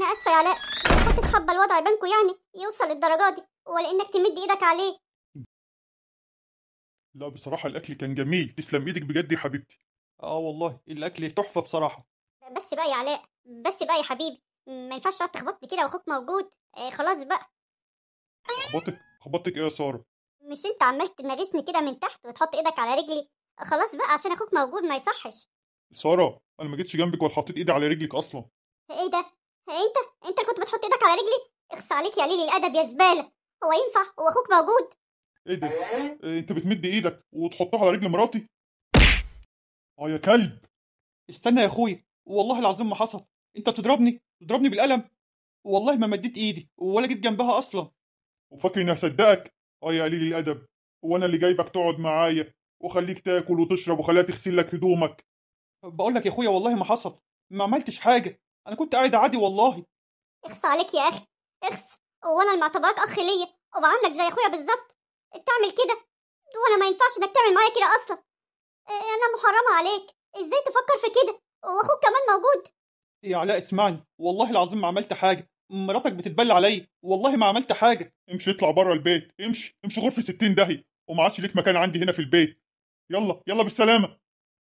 انا اسفه يا علاء ما كنتش حابه الوضع بينكم يعني يوصل للدرجه دي ولا انك تمد ايدك عليه لا بصراحه الاكل كان جميل تسلم ايدك بجد يا حبيبتي اه والله الاكل تحفه بصراحه بس بقى يا علاء بس بقى يا حبيبي ما ينفعش تقعد تخبطني كده واخوك موجود آه خلاص بقى خبطك خبطك ايه يا ساره مش انت عمال تنرسني كده من تحت وتحط ايدك على رجلي خلاص بقى عشان اخوك موجود ما يصحش ساره انا ما جيتش جنبك ولا حطيت ايدي على رجلك اصلا ايه ده انت انت كنت بتحط ايدك على رجلي اخص عليك يا يعني قليل الادب يا زباله هو ينفع هو اخوك موجود ايه ده إيه انت بتمد ايدك وتحطها على رجل مراتي اه يا كلب استنى يا اخويا والله العظيم ما حصل انت بتضربني بتضربني بالقلم والله ما مديت ايدي ولا جيت جنبها اصلا وفاكر اني هصدقك اه يا قليل الادب وانا اللي جايبك تقعد معايا وخليك تاكل وتشرب وخليها تغسل لك هدومك بقول لك يا اخويا والله ما حصل ما عملتش حاجه انا كنت قاعد عادي والله اخس عليك يا اخي اخس وانا اللي معتبرك اخ ليا وبعاملك زي اخويا بالظبط تعمل كده وانا ما ينفعش انك تعمل معايا كده اصلا آه، انا محرمه عليك ازاي تفكر في كده واخوك كمان موجود يا علاء اسمعني والله العظيم ما عملت حاجه مراتك بتتبلى عليا والله ما عملت حاجه امشي اطلع بره البيت امشي امشي غرفه 60 دهي وما عادش ليك مكان عندي هنا في البيت يلا يلا بالسلامه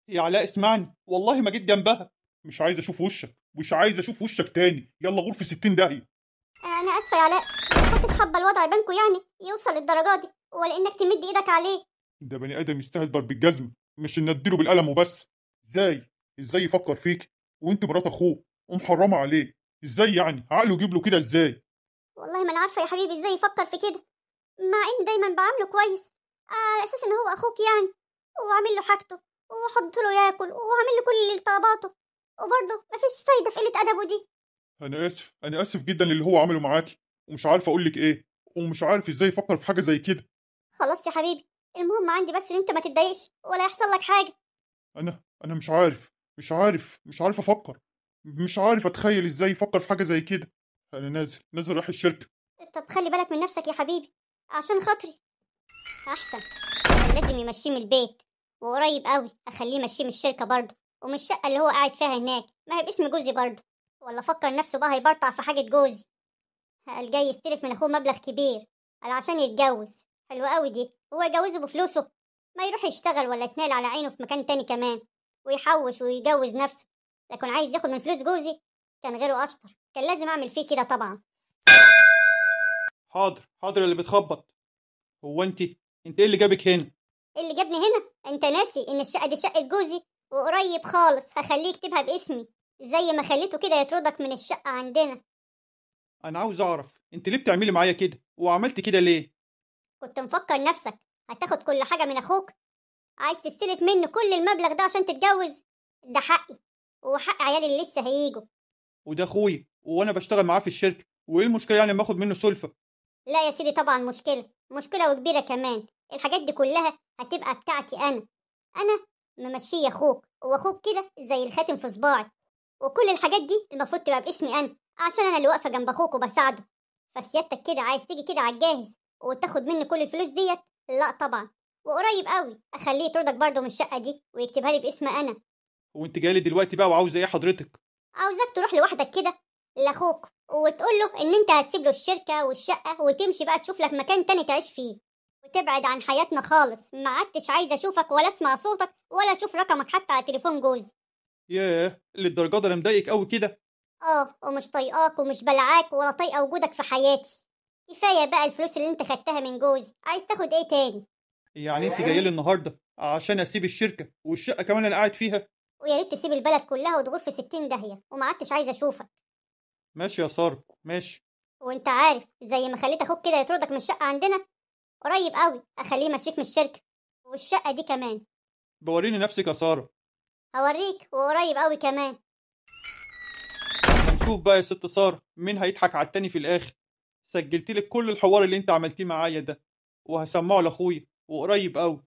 يا علاء اسمعني والله ما جيت جنبها مش عايز اشوف وشك مش عايز اشوف وشك تاني يلا في 60 داهيه انا اسفه يا علاء ما كنتش حابه الوضع بينكم يعني يوصل للدرجه دي ولا انك تمد ايدك عليه ده بني ادم يستاهل ضرب الجزم مش ان اديله بالقلم وبس ازاي ازاي يفكر فيك وانت مرات اخوه ومحرمه عليه ازاي يعني عقله يجيب له كده ازاي والله ما انا عارفه يا حبيبي ازاي يفكر في كده مع اني دايما بعامله كويس على اساس ان هو اخوك يعني وعامل له حاجته وحط له ياكل وعامل له كل طلباته وبرضه مفيش فايدة في قلة أدبه دي أنا آسف أنا آسف جدا للي هو عمله معاكي ومش عارف أقول لك إيه ومش عارف إزاي يفكر في حاجة زي كده خلاص يا حبيبي المهم عندي بس إن أنت ما تتضايقش ولا يحصل لك حاجة أنا أنا مش عارف مش عارف مش عارف أفكر مش عارف أتخيل إزاي يفكر في حاجة زي كده أنا نازل نازل رايح الشركة طب خلي بالك من نفسك يا حبيبي عشان خاطري أحسن لازم يمشيه من البيت وقريب قوي أخليه يمشيه من الشركة برضه ومش الشقة اللي هو قاعد فيها هناك ما هي باسم جوزي برضه ولا فكر نفسه بقى هيبرطع في حاجة جوزي قال جاي يستلف من أخوه مبلغ كبير قال عشان يتجوز حلوة قوي دي هو يجوزه بفلوسه ما يروح يشتغل ولا يتنال على عينه في مكان تاني كمان ويحوش ويجوز نفسه لكن عايز ياخد من فلوس جوزي كان غيره أشطر كان لازم أعمل فيه كده طبعا حاضر حاضر اللي بتخبط هو انت انت ايه اللي جابك هنا؟ ايه اللي جابني هنا؟ انت ناسي ان الشقه دي شقه جوزي وقريب خالص هخليه يكتبها باسمي زي ما خليته كده يطردك من الشقة عندنا أنا عاوز أعرف أنت ليه بتعملي معايا كده وعملت كده ليه كنت مفكر نفسك هتاخد كل حاجة من أخوك عايز تستلف منه كل المبلغ ده عشان تتجوز ده حقي وحق عيالي اللي لسه هيجوا وده أخويا وأنا بشتغل معاه في الشركة وإيه المشكلة يعني لما آخد منه سلفة لا يا سيدي طبعا مشكلة مشكلة وكبيرة كمان الحاجات دي كلها هتبقى بتاعتي أنا أنا ممشيه اخوك واخوك كده زي الخاتم في صباعي وكل الحاجات دي المفروض تبقى باسمي انا عشان انا اللي واقفه جنب اخوك وبساعده فسيادتك كده عايز تيجي كده على الجاهز وتاخد مني كل الفلوس ديت لا طبعا وقريب قوي اخليه يطردك برضه من الشقه دي ويكتبها لي باسم انا وانت جاي لي دلوقتي بقى وعاوزه ايه حضرتك عاوزاك تروح لوحدك كده لاخوك وتقول له ان انت هتسيب له الشركه والشقه وتمشي بقى تشوف لك مكان تاني تعيش فيه وتبعد عن حياتنا خالص ما عدتش عايزه اشوفك ولا اسمع صوتك ولا اشوف رقمك حتى على تليفون جوزي ياه للدرجه ده انا مضايقك قوي كده اه ومش طايقاك ومش بلعاك ولا طايقه وجودك في حياتي كفايه بقى الفلوس اللي انت خدتها من جوزي عايز تاخد ايه تاني يعني انت جايه لي النهارده عشان اسيب الشركه والشقه كمان انا قاعد فيها ويا ريت تسيب البلد كلها وتغور في 60 داهيه وما عدتش عايزه اشوفك ماشي يا ساره ماشي وانت عارف زي ما خليت اخوك كده يطردك من الشقه عندنا قريب قوي اخليه يمشيك من الشركه والشقه دي كمان بوريني نفسك يا ساره هوريك وقريب قوي كمان هنشوف بقى يا ست ساره مين هيضحك على التاني في الاخر سجلت لك كل الحوار اللي انت عملتيه معايا ده وهسمعه لاخويا وقريب قوي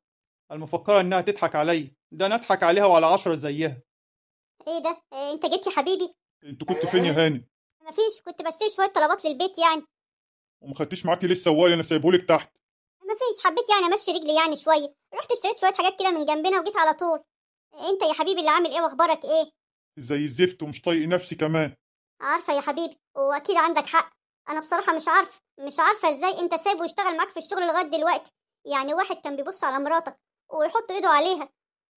المفكره انها تضحك عليا ده انا اضحك عليها وعلى عشرة زيها ايه ده إيه انت جيت يا حبيبي انت كنت فين يا هاني مفيش كنت بشتري شويه طلبات للبيت يعني وما خدتيش معاكي ليه السواق اللي انا سايبهولك تحت مفيش حبيت يعني امشي رجلي يعني شويه رحت اشتريت شويه حاجات كده من جنبنا وجيت على طول انت يا حبيبي اللي عامل ايه واخبارك ايه زي الزفت ومش طايق نفسي كمان عارفه يا حبيبي واكيد عندك حق انا بصراحه مش عارفه مش عارفه ازاي انت سايبه يشتغل معاك في الشغل لغايه دلوقتي يعني واحد كان بيبص على مراتك ويحط ايده عليها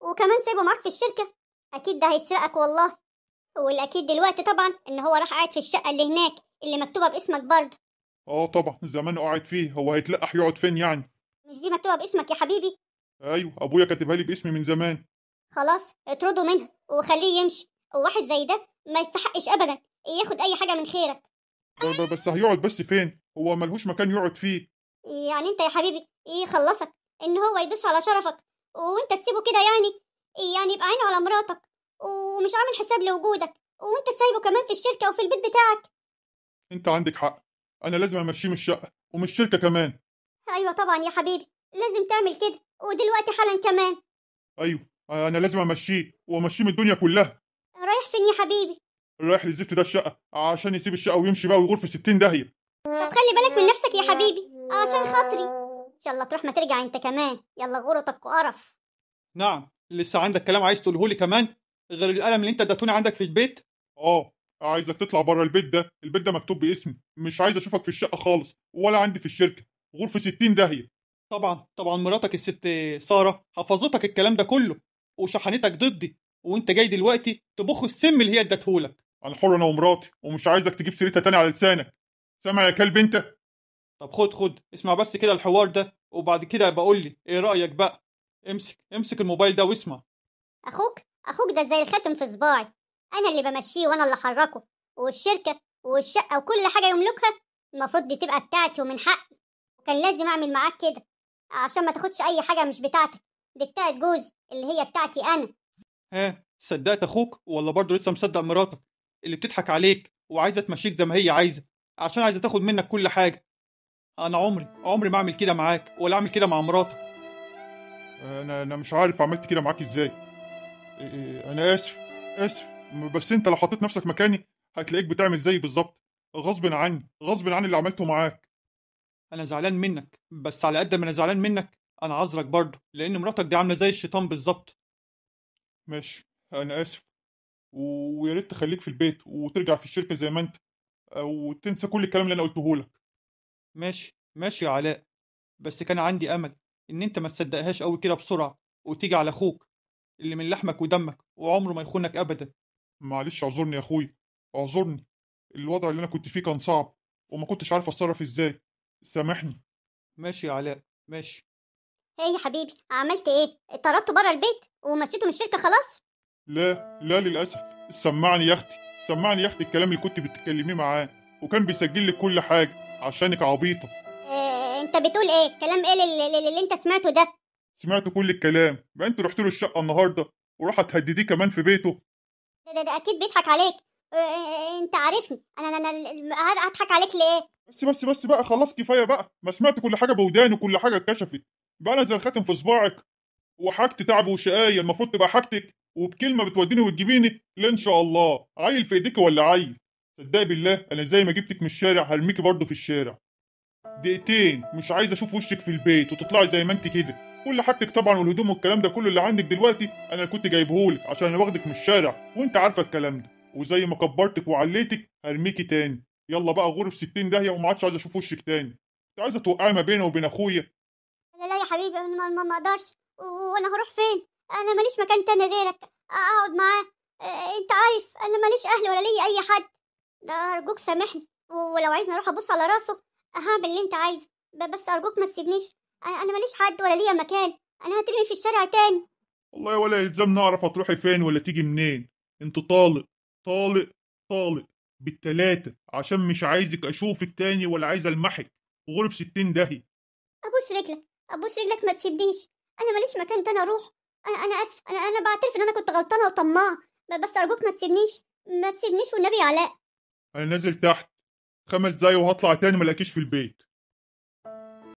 وكمان سايبه معاك في الشركه اكيد ده هيسرقك والله والاكيد دلوقتي طبعا ان هو راح قاعد في الشقه اللي هناك اللي مكتوبه باسمك برضه اه طبعا زمان قاعد فيه هو هيتلقح يقعد فين يعني مش دي مكتوبه باسمك يا حبيبي ايوه ابويا كاتبها لي باسمي من زمان خلاص اطرده منها وخليه يمشي وواحد زي ده ما يستحقش ابدا ياخد اي حاجه من خيرك بس هيقعد بس فين هو ملهوش مكان يقعد فيه يعني انت يا حبيبي يخلصك ان هو يدوس على شرفك وانت تسيبه كده يعني يعني يبقى عينه على مراتك ومش عامل حساب لوجودك وانت سايبه كمان في الشركه وفي البيت بتاعك انت عندك حق انا لازم امشيه من الشقه ومن الشركه كمان أيوة طبعا يا حبيبي لازم تعمل كده ودلوقتي حالا كمان أيوة آه، أنا لازم أمشيه وأمشيه من الدنيا كلها رايح فين يا حبيبي؟ رايح للزفت ده الشقة عشان يسيب الشقة ويمشي بقى ويغور في 60 داهية طب خلي بالك من نفسك يا حبيبي عشان خاطري إن شاء الله تروح ما ترجع أنت كمان يلا غرتك وقرف نعم لسه عندك كلام عايز تقوله لي كمان غير القلم اللي انت اديتوني عندك في البيت اه عايزك تطلع بره البيت ده البيت ده مكتوب باسمي مش عايز اشوفك في الشقه خالص ولا عندي في الشركه غرفه 60 داهيه طبعا طبعا مراتك الست ساره حفظتك الكلام ده كله وشحنتك ضدي وانت جاي دلوقتي تبخ السم اللي هي ادتهولك انا حر انا ومراتي ومش عايزك تجيب سيرتها تاني على لسانك سامع يا كلب انت طب خد خد اسمع بس كده الحوار ده وبعد كده بقول لي ايه رايك بقى امسك امسك الموبايل ده واسمع اخوك اخوك ده زي الخاتم في صباعي انا اللي بمشيه وانا اللي حركه والشركه والشقه وكل حاجه يملكها المفروض دي تبقى بتاعتي ومن حقي وكان لازم اعمل معاك كده عشان ما تاخدش اي حاجه مش بتاعتك دي بتاعت جوزي اللي هي بتاعتي انا ها صدقت اخوك ولا برضه لسه مصدق مراتك اللي بتضحك عليك وعايزه تمشيك زي ما هي عايزه عشان عايزه تاخد منك كل حاجه انا عمري عمري ما اعمل كده معاك ولا اعمل كده مع مراتك انا انا مش عارف عملت كده معاك ازاي إيه، إيه، انا اسف اسف بس انت لو حطيت نفسك مكاني هتلاقيك بتعمل زيي بالظبط غصب عني غصب عن اللي عملته معاك انا زعلان منك بس على قد ما انا زعلان منك انا عذرك برضه لان مراتك دي عامله زي الشيطان بالظبط ماشي انا اسف ويا ريت تخليك في البيت وترجع في الشركه زي ما انت آه، وتنسى كل الكلام اللي انا قلته لك ماشي ماشي يا علاء بس كان عندي امل ان انت ما تصدقهاش قوي كده بسرعه وتيجي على اخوك اللي من لحمك ودمك وعمره ما يخونك ابدا معلش اعذرني يا اخويا اعذرني الوضع اللي انا كنت فيه كان صعب وما كنتش عارف اتصرف ازاي سامحني ماشي يا علاء ماشي ايه يا حبيبي عملت ايه طردته بره البيت ومشيته من الشركه خلاص لا لا للاسف سمعني يا اختي سمعني يا اختي الكلام اللي كنت بتتكلميه معاه وكان بيسجل لك كل حاجه عشانك عبيطه إيه انت بتقول ايه كلام ايه اللي, اللي انت سمعته ده سمعت كل الكلام ما انت رحت له الشقه النهارده وراح تهدديه كمان في بيته ده, ده, ده اكيد بيضحك عليك إيه انت عارفني انا, أنا هضحك عليك ليه بس بس بس بقى خلاص كفايه بقى ما سمعت كل حاجه بوداني وكل حاجه اتكشفت بقى انا زي الخاتم في صباعك وحاجتي تعب وشقايه المفروض تبقى حاجتك وبكلمه بتوديني وتجيبيني لا ان شاء الله عيل في ايديك ولا عيل صدقي بالله انا زي ما جبتك من الشارع هرميكي برضه في الشارع دقيقتين مش عايز اشوف وشك في البيت وتطلعي زي ما انت كده كل حاجتك طبعا والهدوم والكلام ده كله اللي عندك دلوقتي انا كنت جايبهولك عشان انا واخدك من الشارع وانت عارفه الكلام ده وزي ما كبرتك وعليتك هرميكي تاني يلا بقى غرف 60 داهيه وما عادش عايز اشوف وشك تاني انت عايزه توقعي ما بيني وبين اخويا لا لا يا حبيبي انا ما, اقدرش وانا هروح فين انا ماليش مكان تاني غيرك اقعد معاه انت عارف انا ماليش اهل ولا لي اي حد ده ارجوك سامحني ولو عايزني اروح ابص على راسه هعمل اللي انت عايزه بس ارجوك ما تسيبنيش انا ماليش حد ولا ليا مكان انا هترمي في الشارع تاني والله ولا يلزمني اعرف هتروحي فين ولا تيجي منين انت طالق طالق طالق بالتلاتة عشان مش عايزك أشوف التاني ولا عايز ألمحك وغرف ستين دهي أبوس رجلك أبوس رجلك ما تسيبنيش أنا ماليش مكان تاني أروح أنا أنا آسف أنا أنا بعترف إن أنا كنت غلطانة وطماعة بس أرجوك ما تسيبنيش ما تسيبنيش والنبي علاء أنا نازل تحت خمس دقايق وهطلع تاني ملاقيش في البيت